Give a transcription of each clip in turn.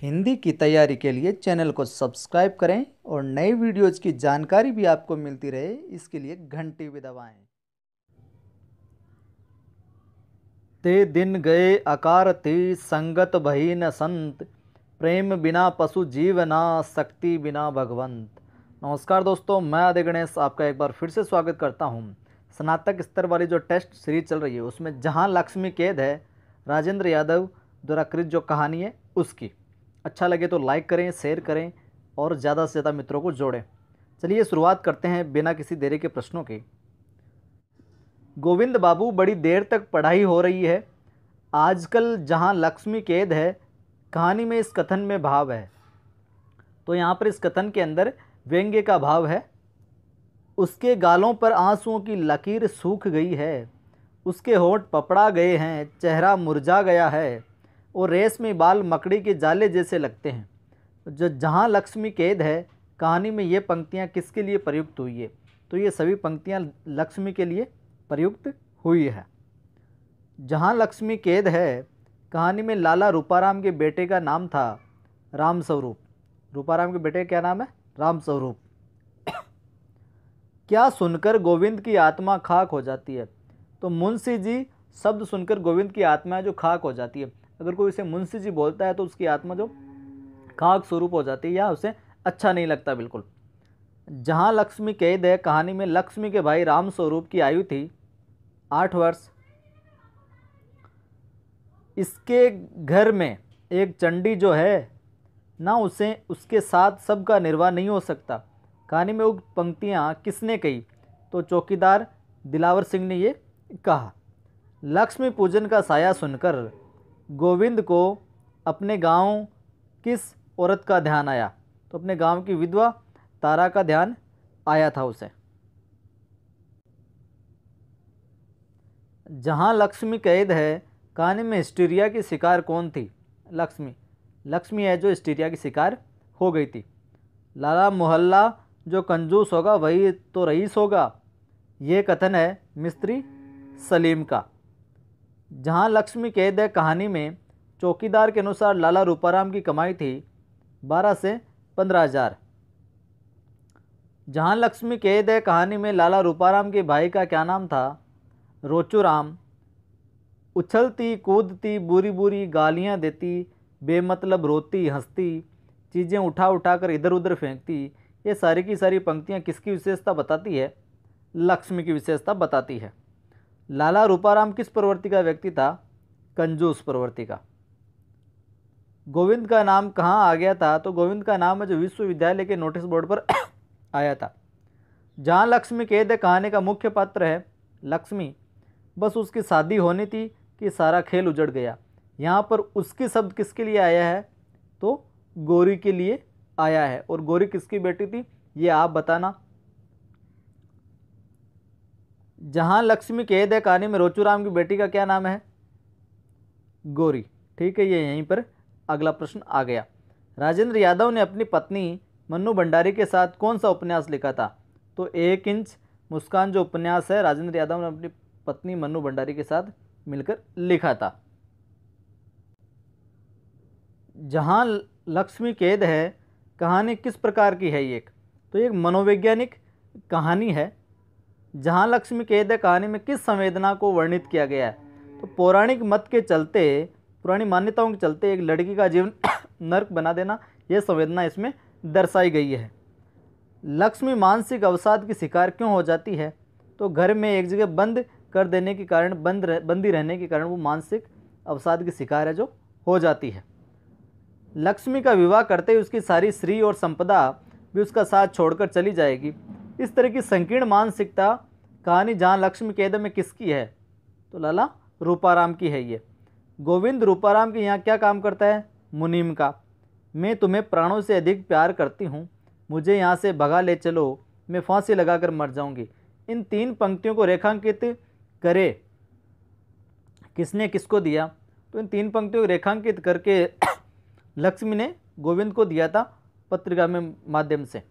हिंदी की तैयारी के लिए चैनल को सब्सक्राइब करें और नई वीडियोज़ की जानकारी भी आपको मिलती रहे इसके लिए घंटी भी दबाएं। ते दिन गए अकार थी संगत भई न संत प्रेम बिना पशु जीवना शक्ति बिना भगवंत नमस्कार दोस्तों मैं आदि गणेश आपका एक बार फिर से स्वागत करता हूँ स्नातक स्तर वाली जो टेस्ट सीरीज चल रही है उसमें जहाँ लक्ष्मी कैद है राजेंद्र यादव द्वारा कृत जो कहानी है उसकी अच्छा लगे तो लाइक करें शेयर करें और ज़्यादा से ज़्यादा मित्रों को जोड़ें चलिए शुरुआत करते हैं बिना किसी देरी के प्रश्नों के गोविंद बाबू बड़ी देर तक पढ़ाई हो रही है आजकल जहाँ लक्ष्मी कैद है कहानी में इस कथन में भाव है तो यहाँ पर इस कथन के अंदर व्यंग्य का भाव है उसके गालों पर आंसुओं की लकीर सूख गई है उसके होठ पपड़ा गए हैं चेहरा मुरझा गया है और रेशमी बाल मकड़ी के जाले जैसे लगते हैं जो जहाँ लक्ष्मी कैद है कहानी में ये पंक्तियाँ किसके लिए प्रयुक्त हुई है तो ये सभी पंक्तियाँ लक्ष्मी के लिए प्रयुक्त हुई है जहाँ लक्ष्मी कैद है कहानी में लाला रूपाराम के बेटे का नाम था राम स्वरूप रूपाराम के बेटे का क्या नाम है रामस्वरूप क्या सुनकर गोविंद की आत्मा खाक हो जाती है तो मुंशी जी शब्द सुनकर गोविंद की आत्मा जो खाक हो जाती है अगर कोई उसे मुंशी जी बोलता है तो उसकी आत्मा जो खाक स्वरूप हो जाती है या उसे अच्छा नहीं लगता बिल्कुल जहाँ लक्ष्मी कैद है कहानी में लक्ष्मी के भाई राम स्वरूप की आयु थी आठ वर्ष इसके घर में एक चंडी जो है ना उसे उसके साथ सबका निर्वाह नहीं हो सकता कहानी में उक्त पंक्तियाँ किसने कही तो चौकीदार दिलावर सिंह ने ये कहा लक्ष्मी पूजन का साया सुनकर गोविंद को अपने गांव किस औरत का ध्यान आया तो अपने गांव की विधवा तारा का ध्यान आया था उसे जहां लक्ष्मी कैद है कहानी में हिस्टीरिया की शिकार कौन थी लक्ष्मी लक्ष्मी है जो हिस्टीरिया की शिकार हो गई थी लाला मोहल्ला जो कंजूस होगा वही तो रईस होगा ये कथन है मिस्त्री सलीम का जहां लक्ष्मी कैद है कहानी में चौकीदार के अनुसार लाला रूपाराम की कमाई थी बारह से पंद्रह हज़ार जहाँ लक्ष्मी कैद है कहानी में लाला रूपाराम के भाई का क्या नाम था रोचूराम उछलती कूदती बुरी बुरी गालियाँ देती बेमतलब रोती हंसती चीज़ें उठा उठा कर इधर उधर फेंकती ये सारी की सारी पंक्तियाँ किसकी विशेषता बताती है लक्ष्मी की विशेषता बताती है लाला रूपाराम किस प्रवृत्ति का व्यक्ति था कंजूस प्रवृत्ति का गोविंद का नाम कहाँ आ गया था तो गोविंद का नाम जो विश्वविद्यालय के नोटिस बोर्ड पर आया था जहाँ लक्ष्मी कैद कहानी का मुख्य पात्र है लक्ष्मी बस उसकी शादी होनी थी कि सारा खेल उजड़ गया यहाँ पर उसकी शब्द किसके लिए आया है तो गौरी के लिए आया है और गौरी किसकी बेटी थी ये आप बताना जहाँ लक्ष्मी कह दे कहानी में रोचू राम की बेटी का क्या नाम है गोरी ठीक है ये यहीं पर अगला प्रश्न आ गया राजेंद्र यादव ने अपनी पत्नी मन्नू भंडारी के साथ कौन सा उपन्यास लिखा था तो एक इंच मुस्कान जो उपन्यास है राजेंद्र यादव ने अपनी पत्नी मन्नू भंडारी के साथ मिलकर लिखा था जहाँ लक्ष्मी कैद है कहानी किस प्रकार की है ये तो एक मनोवैज्ञानिक कहानी है जहाँ लक्ष्मी के है कहानी में किस संवेदना को वर्णित किया गया है तो पौराणिक मत के चलते पुरानी मान्यताओं के चलते एक लड़की का जीवन नर्क बना देना यह संवेदना इसमें दर्शाई गई है लक्ष्मी मानसिक अवसाद की शिकार क्यों हो जाती है तो घर में एक जगह बंद कर देने के कारण बंद रह, बंदी रहने के कारण वो मानसिक अवसाद की शिकार है जो हो जाती है लक्ष्मी का विवाह करते ही उसकी सारी श्री और संपदा भी उसका साथ छोड़कर चली जाएगी इस तरह की संकीर्ण मानसिकता कहानी जहाँ लक्ष्मी कैद में किसकी है तो लाला रूपाराम की है ये गोविंद रूपाराम के यहाँ क्या काम करता है मुनीम का मैं तुम्हें प्राणों से अधिक प्यार करती हूँ मुझे यहाँ से भगा ले चलो मैं फांसी लगाकर मर जाऊँगी इन तीन पंक्तियों को रेखांकित करे किसने किसको दिया तो इन तीन पंक्तियों को रेखांकित करके लक्ष्मी ने गोविंद को दिया था पत्रिका में माध्यम से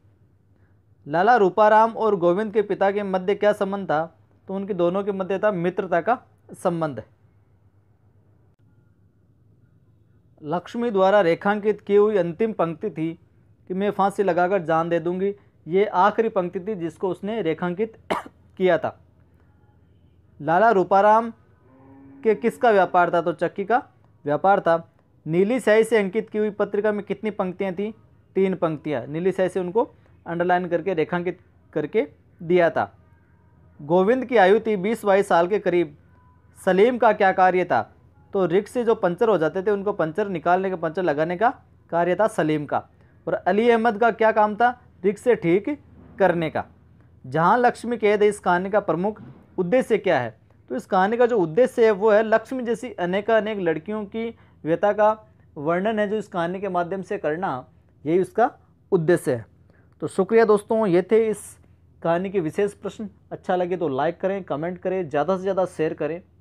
लाला रूपाराम और गोविंद के पिता के मध्य क्या संबंध था तो उनके दोनों के मध्य था मित्रता का संबंध है लक्ष्मी द्वारा रेखांकित की हुई अंतिम पंक्ति थी कि मैं फांसी लगाकर जान दे दूंगी ये आखिरी पंक्ति थी जिसको उसने रेखांकित किया था लाला रूपाराम के किसका व्यापार था तो चक्की का व्यापार था नीली साई से अंकित की हुई पत्रिका में कितनी पंक्तियाँ थीं तीन पंक्तियाँ नीली साई से उनको अंडरलाइन करके रेखांकित करके दिया था गोविंद की आयु थी बीस बाईस साल के करीब सलीम का क्या कार्य था तो रिक्स से जो पंचर हो जाते थे उनको पंचर निकालने का पंचर लगाने का कार्य था सलीम का और अली अहमद का क्या काम था रिक्स से ठीक करने का जहाँ लक्ष्मी कैद है इस कहानी का प्रमुख उद्देश्य क्या है तो इस कहानी का जो उद्देश्य है वो है लक्ष्मी जैसी अनेक अनेक लड़कियों की व्यथा का वर्णन है जो इस कहानी के माध्यम से करना यही उसका उद्देश्य है तो शुक्रिया दोस्तों ये थे इस कहानी के विशेष प्रश्न अच्छा लगे तो लाइक करें कमेंट करें ज़्यादा से ज़्यादा शेयर करें